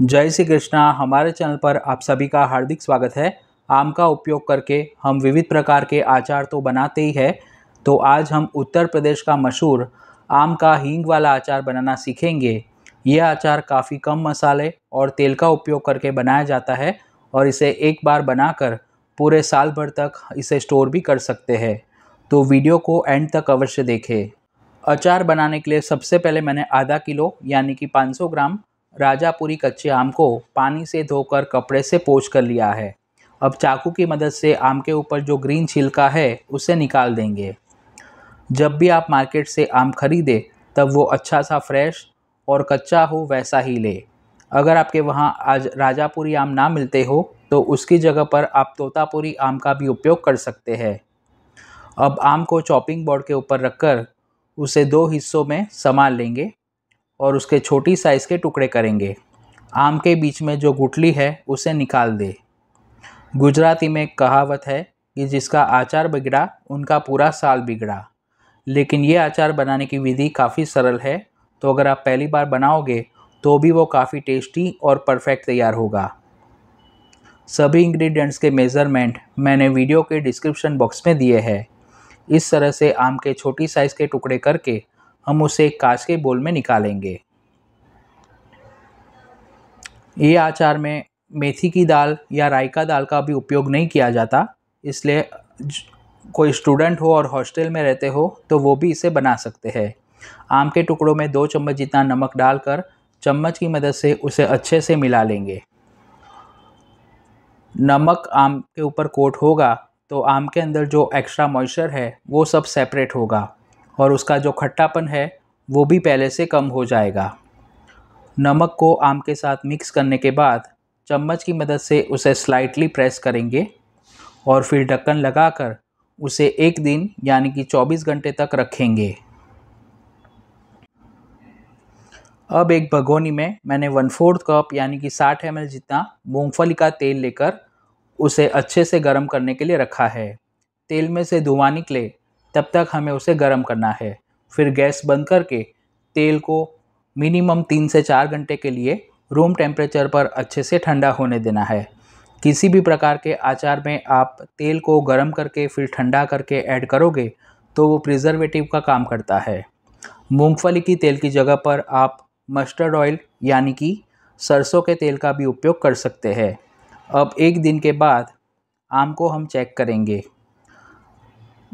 जय श्री कृष्णा हमारे चैनल पर आप सभी का हार्दिक स्वागत है आम का उपयोग करके हम विविध प्रकार के आचार तो बनाते ही है तो आज हम उत्तर प्रदेश का मशहूर आम का हींग वाला आचार बनाना सीखेंगे ये आचार काफ़ी कम मसाले और तेल का उपयोग करके बनाया जाता है और इसे एक बार बनाकर पूरे साल भर तक इसे स्टोर भी कर सकते हैं तो वीडियो को एंड तक अवश्य देखें अचार बनाने के लिए सबसे पहले मैंने आधा किलो यानी कि 500 ग्राम राजापुरी कच्चे आम को पानी से धोकर कपड़े से पोछ कर लिया है अब चाकू की मदद से आम के ऊपर जो ग्रीन छिलका है उसे निकाल देंगे जब भी आप मार्केट से आम खरीदें तब वो अच्छा सा फ्रेश और कच्चा हो वैसा ही ले अगर आपके वहाँ आज राजापुरी आम ना मिलते हो तो उसकी जगह पर आप तोतापुरी आम का भी उपयोग कर सकते हैं अब आम को चॉपिंग बोर्ड के ऊपर रखकर उसे दो हिस्सों में संभाल लेंगे और उसके छोटी साइज़ के टुकड़े करेंगे आम के बीच में जो गुटली है उसे निकाल दे गुजराती में एक कहावत है कि जिसका आचार बिगड़ा उनका पूरा साल बिगड़ा लेकिन ये आचार बनाने की विधि काफ़ी सरल है तो अगर आप पहली बार बनाओगे तो भी वो काफ़ी टेस्टी और परफेक्ट तैयार होगा सभी इंग्रेडिएंट्स के मेज़रमेंट मैंने वीडियो के डिस्क्रिप्शन बॉक्स में दिए हैं इस तरह से आम के छोटी साइज़ के टुकड़े करके हम उसे एक कांच के बोल में निकालेंगे ये आचार में मेथी की दाल या राई का दाल का भी उपयोग नहीं किया जाता इसलिए कोई स्टूडेंट हो और हॉस्टल में रहते हो तो वो भी इसे बना सकते हैं आम के टुकड़ों में दो चम्मच जितना नमक डालकर चम्मच की मदद से उसे अच्छे से मिला लेंगे नमक आम के ऊपर कोट होगा तो आम के अंदर जो एक्स्ट्रा मॉइस्चर है वो सब सेपरेट होगा और उसका जो खट्टापन है वो भी पहले से कम हो जाएगा नमक को आम के साथ मिक्स करने के बाद चम्मच की मदद से उसे स्लाइटली प्रेस करेंगे और फिर ढक्कन लगाकर उसे एक दिन यानी कि 24 घंटे तक रखेंगे अब एक भगोनी में मैंने वन फोर्थ कप यानी कि 60 एम जितना मूंगफली का तेल लेकर उसे अच्छे से गर्म करने के लिए रखा है तेल में से धुआं निकले तब तक हमें उसे गर्म करना है फिर गैस बंद करके तेल को मिनिमम तीन से चार घंटे के लिए रूम टेम्परेचर पर अच्छे से ठंडा होने देना है किसी भी प्रकार के आचार में आप तेल को गर्म करके फिर ठंडा करके ऐड करोगे तो वो प्रिजर्वेटिव का काम करता है मूंगफली की तेल की जगह पर आप मस्टर्ड ऑयल यानी कि सरसों के तेल का भी उपयोग कर सकते हैं अब एक दिन के बाद आम को हम चेक करेंगे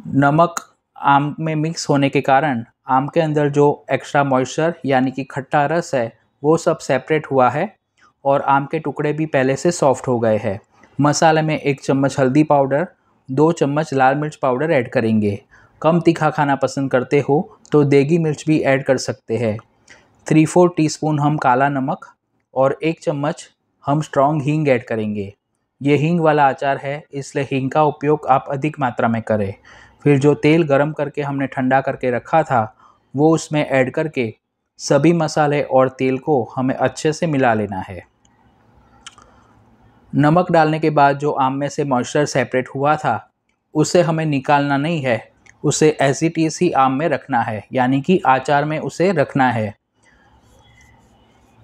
नमक आम में मिक्स होने के कारण आम के अंदर जो एक्स्ट्रा मॉइस्चर यानी कि खट्टा रस है वो सब सेपरेट हुआ है और आम के टुकड़े भी पहले से सॉफ्ट हो गए हैं मसाले में एक चम्मच हल्दी पाउडर दो चम्मच लाल मिर्च पाउडर ऐड करेंगे कम तीखा खाना पसंद करते हो तो देगी मिर्च भी ऐड कर सकते हैं थ्री फोर टीस्पून हम काला नमक और एक चम्मच हम स्ट्रॉन्ग हींग ऐड करेंगे ये हींग वाला अचार है इसलिए हींग का उपयोग आप अधिक मात्रा में करें फिर जो तेल गरम करके हमने ठंडा करके रखा था वो उसमें ऐड करके सभी मसाले और तेल को हमें अच्छे से मिला लेना है नमक डालने के बाद जो आम में से मॉइस्चर सेपरेट हुआ था उसे हमें निकालना नहीं है उसे एज ही आम में रखना है यानी कि आचार में उसे रखना है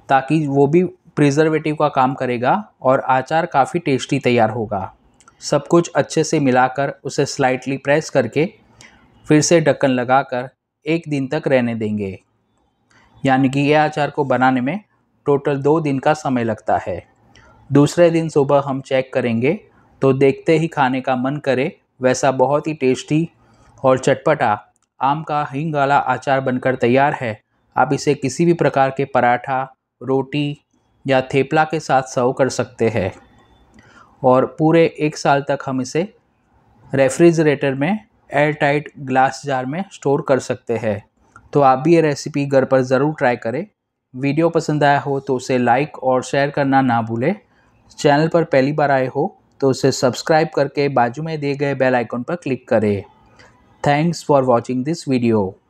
ताकि वो भी प्रिजर्वेटिव का काम करेगा और आचार काफ़ी टेस्टी तैयार होगा सब कुछ अच्छे से मिलाकर उसे स्लाइटली प्रेस करके फिर से ढक्कन लगाकर एक दिन तक रहने देंगे यानी कि यह अचार को बनाने में टोटल दो दिन का समय लगता है दूसरे दिन सुबह हम चेक करेंगे तो देखते ही खाने का मन करे वैसा बहुत ही टेस्टी और चटपटा आम का हिंग वाला अचार बनकर तैयार है आप इसे किसी भी प्रकार के पराठा रोटी या थेपला के साथ सर्व कर सकते हैं और पूरे एक साल तक हम इसे रेफ्रिजरेटर में एयर टाइट ग्लास जार में स्टोर कर सकते हैं तो आप भी ये रेसिपी घर पर ज़रूर ट्राई करें वीडियो पसंद आया हो तो उसे लाइक और शेयर करना ना भूलें चैनल पर पहली बार आए हो तो उसे सब्सक्राइब करके बाजू में दिए गए बेल आइकन पर क्लिक करें thanks for watching this video